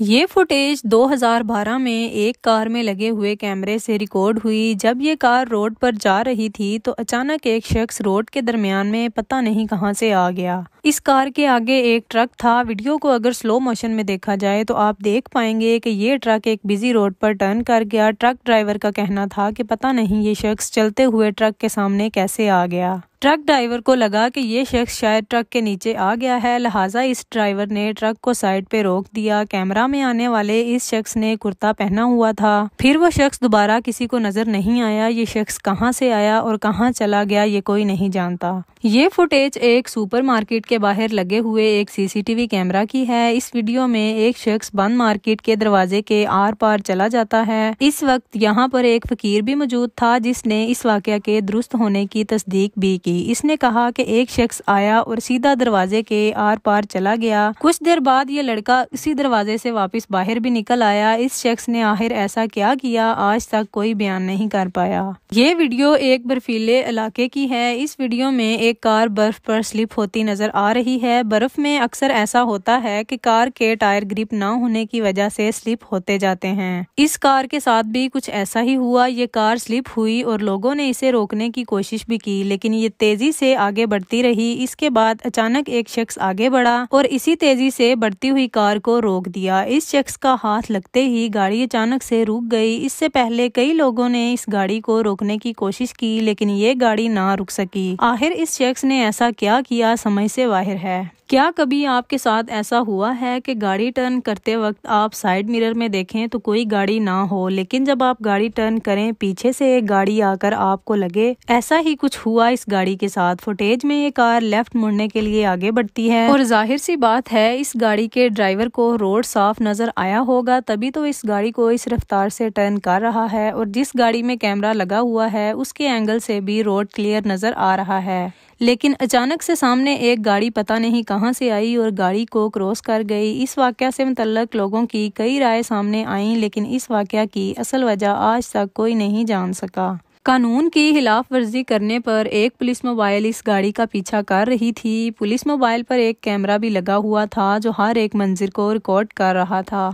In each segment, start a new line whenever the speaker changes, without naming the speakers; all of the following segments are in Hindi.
ये फुटेज 2012 में एक कार में लगे हुए कैमरे से रिकॉर्ड हुई जब ये कार रोड पर जा रही थी तो अचानक एक शख्स रोड के दरमियान में पता नहीं कहां से आ गया इस कार के आगे एक ट्रक था वीडियो को अगर स्लो मोशन में देखा जाए तो आप देख पाएंगे कि ये ट्रक एक बिजी रोड पर टर्न कर गया ट्रक ड्राइवर का कहना था कि पता नहीं ये शख्स चलते हुए ट्रक के सामने कैसे आ गया ट्रक ड्राइवर को लगा कि ये शख्स शायद ट्रक के नीचे आ गया है लिहाजा इस ड्राइवर ने ट्रक को साइड पे रोक दिया कैमरा में आने वाले इस शख्स ने कुर्ता पहना हुआ था फिर वो शख्स दोबारा किसी को नजर नहीं आया ये शख्स कहाँ से आया और कहाँ चला गया ये कोई नहीं जानता ये फुटेज एक सुपरमार्केट के बाहर लगे हुए एक सीसीटीवी कैमरा की है इस वीडियो में एक शख्स बंद मार्केट के दरवाजे के आर पार चला जाता है इस वक्त यहाँ पर एक फकीर भी मौजूद था जिसने इस वाकया के दुरुस्त होने की तस्दीक भी की की इसने कहा कि एक शख्स आया और सीधा दरवाजे के आर पार चला गया कुछ देर बाद ये लड़का इसी दरवाजे से वापस बाहर भी निकल आया इस शख्स ने आखिर ऐसा क्या किया आज तक कोई बयान नहीं कर पाया ये वीडियो एक बर्फीले इलाके की है इस वीडियो में एक कार बर्फ पर स्लिप होती नजर आ रही है बर्फ में अक्सर ऐसा होता है की कार के टायर ग्रिप न होने की वजह से स्लिप होते जाते हैं इस कार के साथ भी कुछ ऐसा ही हुआ ये कार स्लिप हुई और लोगों ने इसे रोकने की कोशिश भी की लेकिन ये तेजी से आगे बढ़ती रही इसके बाद अचानक एक शख्स आगे बढ़ा और इसी तेजी से बढ़ती हुई कार को रोक दिया इस शख्स का हाथ लगते ही गाड़ी अचानक से रुक गई इससे पहले कई लोगों ने इस गाड़ी को रोकने की कोशिश की लेकिन ये गाड़ी ना रुक सकी आखिर इस शख्स ने ऐसा क्या किया समय से बाहर है क्या कभी आपके साथ ऐसा हुआ है कि गाड़ी टर्न करते वक्त आप साइड मिरर में देखें तो कोई गाड़ी ना हो लेकिन जब आप गाड़ी टर्न करें पीछे से एक गाड़ी आकर आपको लगे ऐसा ही कुछ हुआ इस गाड़ी के साथ फुटेज में ये कार लेफ्ट मुड़ने के लिए आगे बढ़ती है और जाहिर सी बात है इस गाड़ी के ड्राइवर को रोड साफ नजर आया होगा तभी तो इस गाड़ी को इस रफ्तार से टर्न कर रहा है और जिस गाड़ी में कैमरा लगा हुआ है उसके एंगल से भी रोड क्लियर नजर आ रहा है लेकिन अचानक से सामने एक गाड़ी पता नहीं कहां से आई और गाड़ी को क्रॉस कर गई इस वाक्य से मुतलक लोगों की कई राय सामने आई लेकिन इस वाक्य की असल वजह आज तक कोई नहीं जान सका कानून की खिलाफ वर्जी करने पर एक पुलिस मोबाइल इस गाड़ी का पीछा कर रही थी पुलिस मोबाइल पर एक कैमरा भी लगा हुआ था जो हर एक मंजिल को रिकॉर्ड कर रहा था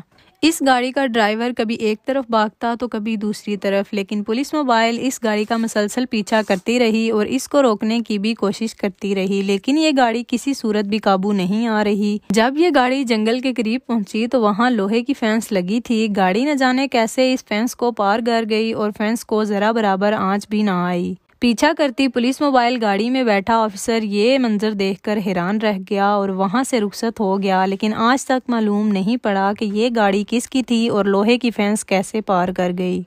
इस गाड़ी का ड्राइवर कभी एक तरफ भागता तो कभी दूसरी तरफ लेकिन पुलिस मोबाइल इस गाड़ी का मसलसल पीछा करती रही और इसको रोकने की भी कोशिश करती रही लेकिन ये गाड़ी किसी सूरत भी काबू नहीं आ रही जब ये गाड़ी जंगल के करीब पहुंची तो वहाँ लोहे की फेंस लगी थी गाड़ी न जाने कैसे इस फेंस को पार कर गई और फेंस को जरा बराबर आँच भी ना आई पीछा करती पुलिस मोबाइल गाड़ी में बैठा ऑफिसर ये मंजर देखकर हैरान रह गया और वहाँ से रुखसत हो गया लेकिन आज तक मालूम नहीं पड़ा कि ये गाड़ी किसकी थी और लोहे की फेंस कैसे पार कर गई